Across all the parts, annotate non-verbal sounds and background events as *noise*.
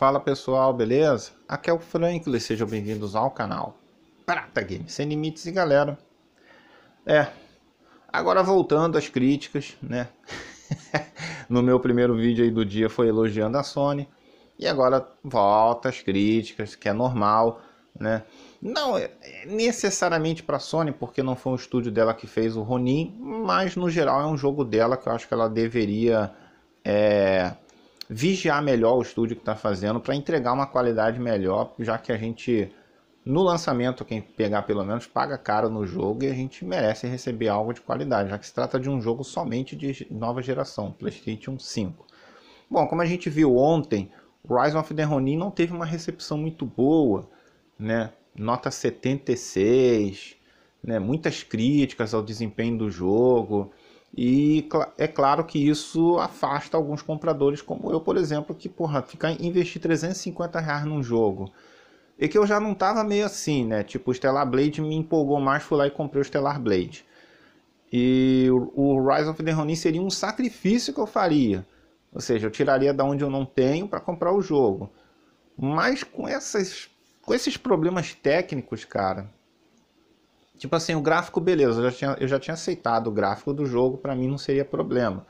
Fala pessoal, beleza? Aqui é o Franklin, sejam bem-vindos ao canal Prata Game Sem Limites e galera. É, agora voltando às críticas, né? *laughs* no meu primeiro vídeo aí do dia foi elogiando a Sony e agora volta às críticas, que é normal, né? Não é necessariamente para a Sony, porque não foi um estúdio dela que fez o Ronin, mas no geral é um jogo dela que eu acho que ela deveria é, vigiar melhor o estúdio que está fazendo para entregar uma qualidade melhor, já que a gente no lançamento quem pegar pelo menos paga caro no jogo e a gente merece receber algo de qualidade, já que se trata de um jogo somente de nova geração, PlayStation 5. Bom, como a gente viu ontem, Rise of the Ronin não teve uma recepção muito boa, né? Nota 76, né? Muitas críticas ao desempenho do jogo e é claro que isso afasta alguns compradores, como eu, por exemplo, que porra, ficar investir 350 reais num jogo. E que eu já não tava meio assim, né? Tipo, o Stellar Blade me empolgou mais, fui lá e comprei o Stellar Blade. E o Rise of the Ronin seria um sacrifício que eu faria. Ou seja, eu tiraria da onde eu não tenho para comprar o jogo. Mas com, essas, com esses problemas técnicos, cara, Tipo assim, o gráfico, beleza, eu já tinha, eu já tinha aceitado o gráfico do jogo, para mim não seria problema.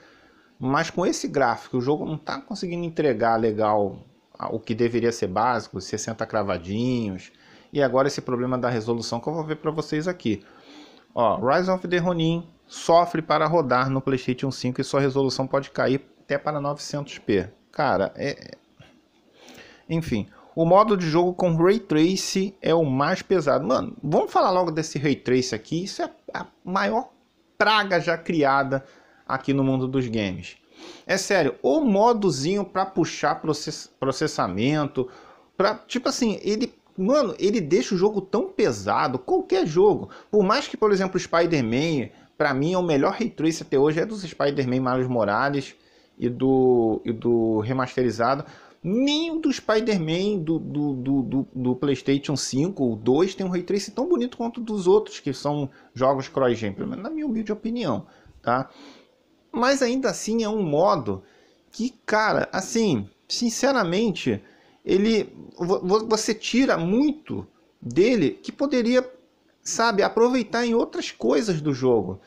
Mas com esse gráfico, o jogo não tá conseguindo entregar legal o que deveria ser básico, 60 cravadinhos. E agora esse problema da resolução que eu vou ver para vocês aqui. Ó, Rise of the Ronin sofre para rodar no PlayStation 5 e sua resolução pode cair até para 900p. Cara, é, é enfim, o modo de jogo com Ray Trace é o mais pesado. Mano, vamos falar logo desse Ray Trace aqui. Isso é a maior praga já criada aqui no mundo dos games. É sério, o modozinho para puxar processamento, para tipo assim, ele, mano, ele deixa o jogo tão pesado, qualquer jogo. Por mais que, por exemplo, Spider-Man, para mim é o melhor ray trace até hoje é dos Spider-Man Miles Morales e do e do remasterizado. Nem o do Spider-Man do, do, do, do, PlayStation 5 ou 2 tem um ray tracing tão bonito quanto dos outros que são jogos cross-gen, na minha humilde opinião, tá? Mas ainda assim é um modo que, cara, assim, sinceramente, ele você tira muito dele que poderia, sabe, aproveitar em outras coisas do jogo.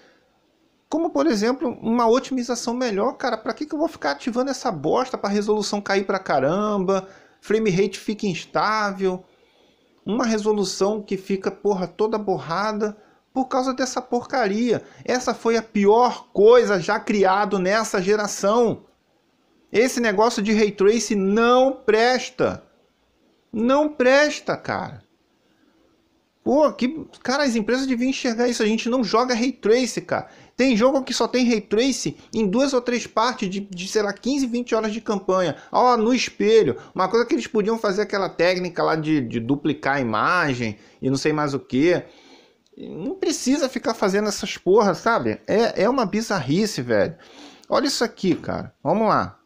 Como, por exemplo, uma otimização melhor, cara. Para que, que eu vou ficar ativando essa bosta para resolução cair para caramba, frame rate fica instável, uma resolução que fica, porra, toda borrada por causa dessa porcaria. Essa foi a pior coisa já criado nessa geração. Esse negócio de ray trace não presta. Não presta, cara. Pô, que. Cara, as empresas deviam enxergar isso. A gente não joga ray trace, cara. Tem jogo que só tem ray trace em duas ou três partes de, de sei lá, 15, 20 horas de campanha. Ó, no espelho. Uma coisa que eles podiam fazer aquela técnica lá de, de duplicar a imagem e não sei mais o que. Não precisa ficar fazendo essas porras, sabe? É, é uma bizarrice, velho. Olha isso aqui, cara. Vamos lá.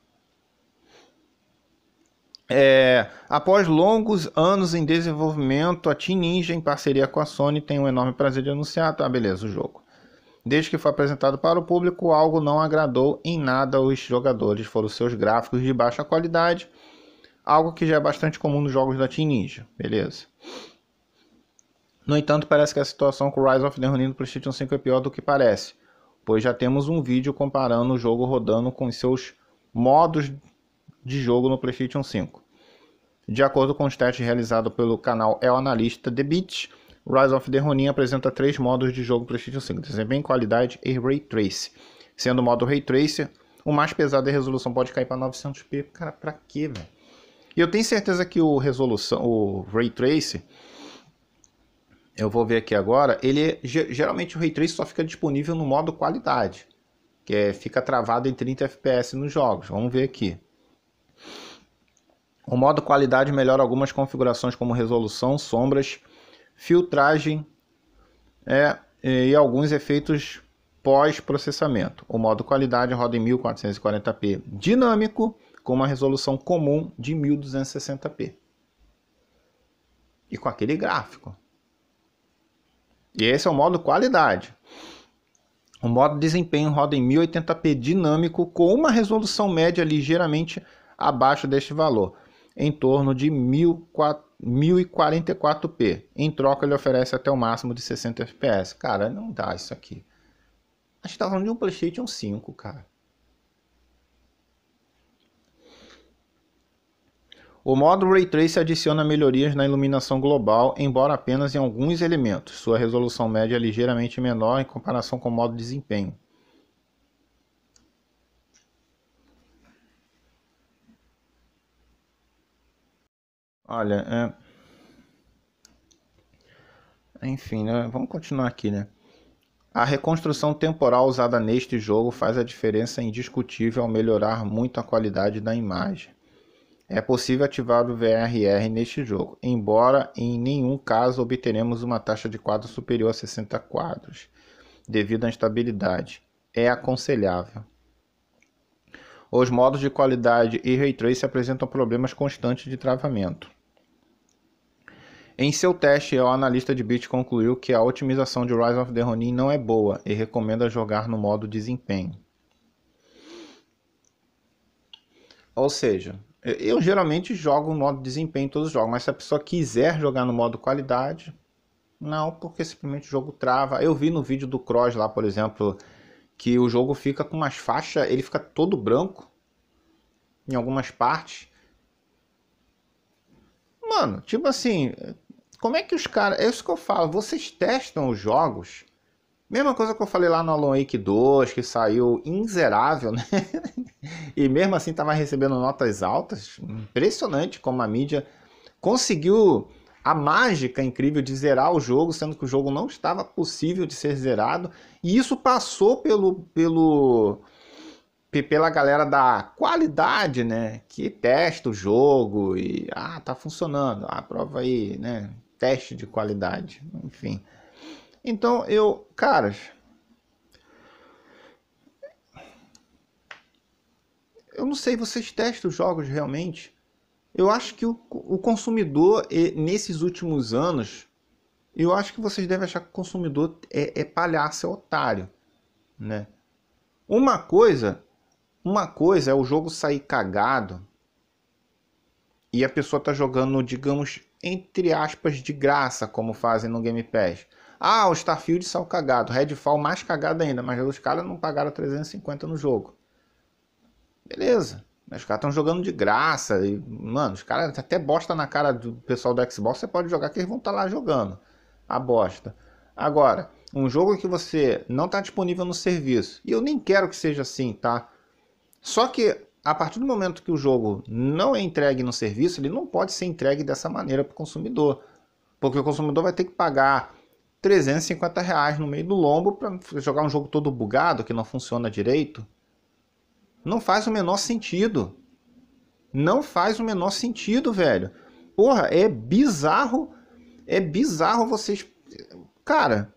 É, após longos anos em desenvolvimento, a Team Ninja, em parceria com a Sony, tem um enorme prazer de anunciar, tá beleza, o jogo. Desde que foi apresentado para o público, algo não agradou em nada os jogadores, foram seus gráficos de baixa qualidade, algo que já é bastante comum nos jogos da Team Ninja, beleza. No entanto, parece que a situação com Rise of the Ronin no PlayStation 5 é pior do que parece, pois já temos um vídeo comparando o jogo rodando com seus modos de jogo no PlayStation 5. De acordo com os testes realizados pelo canal El Analista The Beat, Rise of the Ronin apresenta três modos de jogo PlayStation 5: desempenho, qualidade e ray trace. Sendo o modo ray trace o mais pesado é a resolução pode cair para 900p. Cara, pra quê, velho? E eu tenho certeza que o resolução, o ray trace, eu vou ver aqui agora, ele é geralmente o ray trace só fica disponível no modo qualidade, que é, fica travado em 30 fps nos jogos. Vamos ver aqui. O modo qualidade melhora algumas configurações como resolução, sombras, filtragem é, e alguns efeitos pós-processamento. O modo qualidade roda em 1440p dinâmico com uma resolução comum de 1260p. E com aquele gráfico. E esse é o modo qualidade. O modo desempenho roda em 1080p dinâmico com uma resolução média ligeiramente abaixo deste valor em torno de 1044p. Em troca, ele oferece até o máximo de 60 fps. Cara, não dá isso aqui. A gente tá falando de um PlayStation 5, cara. O modo Ray Trace adiciona melhorias na iluminação global, embora apenas em alguns elementos. Sua resolução média é ligeiramente menor em comparação com o modo desempenho. Olha, é... enfim, né? vamos continuar aqui, né? A reconstrução temporal usada neste jogo faz a diferença indiscutível ao melhorar muito a qualidade da imagem. É possível ativar o VRR neste jogo, embora em nenhum caso obteremos uma taxa de quadro superior a 60 quadros, devido à instabilidade. É aconselhável. Os modos de qualidade e Ray Trace apresentam problemas constantes de travamento. Em seu teste, o analista de Bit concluiu que a otimização de Rise of the Ronin não é boa e recomenda jogar no modo desempenho. Ou seja, eu geralmente jogo no modo desempenho em todos os jogos, mas se a pessoa quiser jogar no modo qualidade, não, porque simplesmente o jogo trava. Eu vi no vídeo do Cross lá, por exemplo, que o jogo fica com umas faixas, ele fica todo branco em algumas partes. Mano, tipo assim, como é que os caras. É isso que eu falo, vocês testam os jogos. Mesma coisa que eu falei lá no Alan Wake 2, que saiu inzerável, né? *laughs* E mesmo assim tava tá recebendo notas altas. Impressionante como a mídia conseguiu a mágica incrível de zerar o jogo, sendo que o jogo não estava possível de ser zerado. E isso passou pelo, pelo pela galera da qualidade, né? Que testa o jogo e ah, tá funcionando, ah, prova aí, né? teste de qualidade, enfim. Então eu, caras, eu não sei, vocês testam os jogos realmente? Eu acho que o, o consumidor, nesses últimos anos, eu acho que vocês devem achar que o consumidor é, é palhaço, é otário, né? Uma coisa, uma coisa é o jogo sair cagado e a pessoa tá jogando, digamos, entre aspas, de graça, como fazem no Game Pass. Ah, o Starfield saiu cagado, Redfall mais cagado ainda, mas os caras não pagaram 350 no jogo. Beleza. Os caras estão jogando de graça. E, mano, os caras até bosta na cara do pessoal do Xbox, você pode jogar que eles vão estar tá lá jogando. A bosta. Agora, um jogo que você não está disponível no serviço. E eu nem quero que seja assim, tá? Só que a partir do momento que o jogo não é entregue no serviço, ele não pode ser entregue dessa maneira para o consumidor, porque o consumidor vai ter que pagar 350 reais no meio do lombo para jogar um jogo todo bugado que não funciona direito. Não faz o menor sentido. Não faz o menor sentido, velho. Porra, é bizarro. É bizarro vocês. Cara,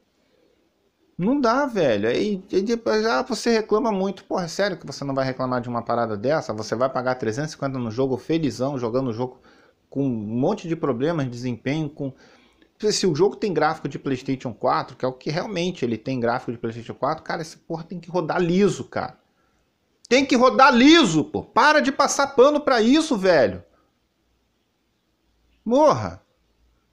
não dá, velho. Aí depois, ah, você reclama muito. Porra, é sério que você não vai reclamar de uma parada dessa? Você vai pagar 350 no jogo felizão, jogando o jogo com um monte de problemas, desempenho, com se o jogo tem gráfico de PlayStation 4, que é o que realmente ele tem gráfico de PlayStation 4, cara, esse porra tem que rodar liso, cara. Tem que rodar liso, pô. Para de passar pano pra isso, velho. Morra.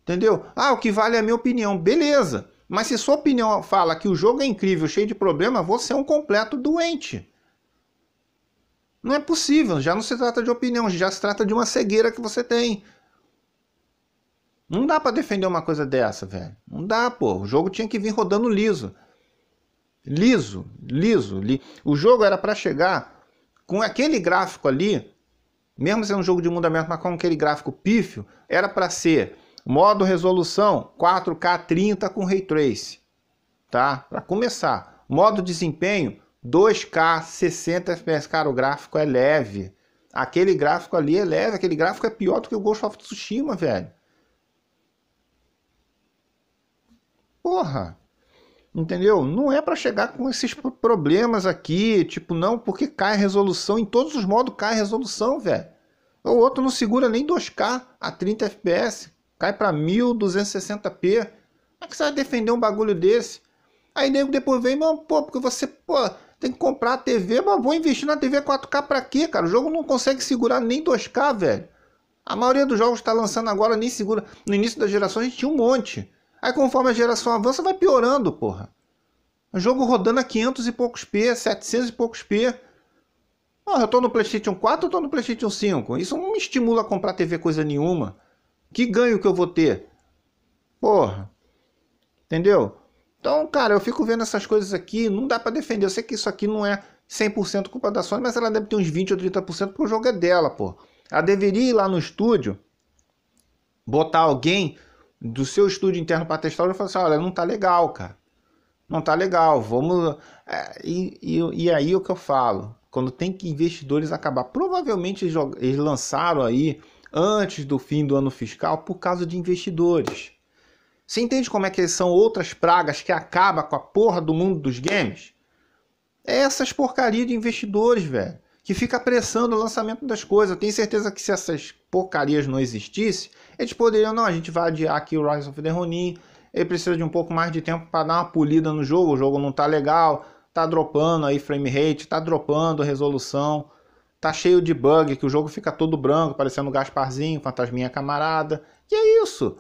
Entendeu? Ah, o que vale é a minha opinião. Beleza. Mas se sua opinião fala que o jogo é incrível, cheio de problema, você é um completo doente. Não é possível, já não se trata de opinião, já se trata de uma cegueira que você tem. Não dá para defender uma coisa dessa, velho. Não dá, pô. O jogo tinha que vir rodando liso. Liso, liso. Li... O jogo era para chegar com aquele gráfico ali, mesmo sendo um jogo de mundo aberto, mas com aquele gráfico pífio, era para ser Modo resolução 4K 30 com Ray Trace, tá? Para começar. Modo desempenho 2K 60 FPS, cara, o gráfico é leve. Aquele gráfico ali é leve, aquele gráfico é pior do que o Ghost of Tsushima, velho. Porra. Entendeu? Não é para chegar com esses problemas aqui, tipo, não, porque cai resolução, em todos os modos cai resolução, velho. O outro não segura nem 2K a 30 FPS. Cai para 1260p. Como é que você vai defender um bagulho desse? Aí nego depois vem, mano, pô, porque você, pô, tem que comprar a TV, mas vou investir na TV 4K pra quê, cara? O jogo não consegue segurar nem 2K, velho. A maioria dos jogos está lançando agora nem segura. No início da geração a gente tinha um monte. Aí conforme a geração avança, vai piorando, porra. O jogo rodando a 500 e poucos P, 700 e poucos P. Porra, eu tô no PlayStation 4 ou tô no PlayStation 5? Isso não me estimula a comprar TV coisa nenhuma. Que ganho que eu vou ter? Porra. Entendeu? Então, cara, eu fico vendo essas coisas aqui, não dá para defender. Eu sei que isso aqui não é 100% culpa da Sony, mas ela deve ter uns 20 ou 30% porque o jogo é dela, pô. Ela deveria ir lá no estúdio, botar alguém do seu estúdio interno para testar e falar assim: olha, não tá legal, cara. Não tá legal, vamos. É, e, e, e aí é o que eu falo: quando tem que investidores acabar, provavelmente eles lançaram aí antes do fim do ano fiscal por causa de investidores. Você entende como é que são outras pragas que acaba com a porra do mundo dos games? É essas porcaria de investidores, velho, que fica apressando o lançamento das coisas. Eu tenho certeza que se essas porcarias não existissem, eles poderiam, não, a gente vai adiar aqui o Rise of the Ronin, ele precisa de um pouco mais de tempo para dar uma polida no jogo, o jogo não tá legal, tá dropando aí frame rate, tá dropando resolução tá cheio de bug, que o jogo fica todo branco, parecendo Gasparzinho, Fantasminha Camarada. Que é isso?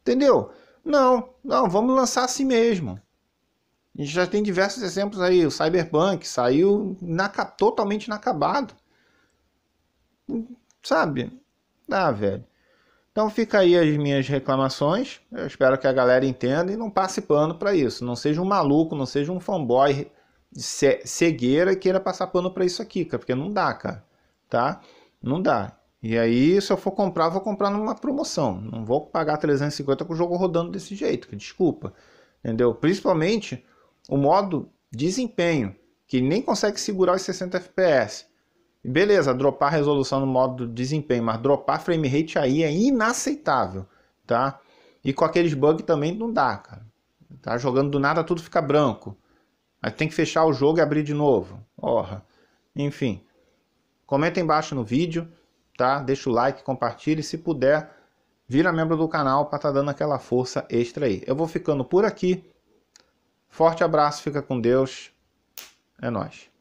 Entendeu? Não, não, vamos lançar assim mesmo. A gente já tem diversos exemplos aí. O Cyberpunk saiu totalmente inacabado. Sabe? Ah, velho. Então fica aí as minhas reclamações. Eu espero que a galera entenda e não passe pano para isso. Não seja um maluco, não seja um fanboy cegueira e queira passar pano para isso aqui, cara, porque não dá, cara, tá? Não dá. E aí, se eu for comprar, vou comprar numa promoção. Não vou pagar 350 com o jogo rodando desse jeito, desculpa. Entendeu? Principalmente o modo desempenho, que nem consegue segurar os 60 FPS. Beleza, dropar resolução no modo desempenho, mas dropar frame rate aí é inaceitável, tá? E com aqueles bugs também não dá, cara. Tá jogando do nada tudo fica branco. Mas tem que fechar o jogo e abrir de novo. Orra. Enfim. Comenta embaixo no vídeo, tá? Deixa o like, compartilhe. Se puder, vira membro do canal para estar tá dando aquela força extra aí. Eu vou ficando por aqui. Forte abraço, fica com Deus. É nóis.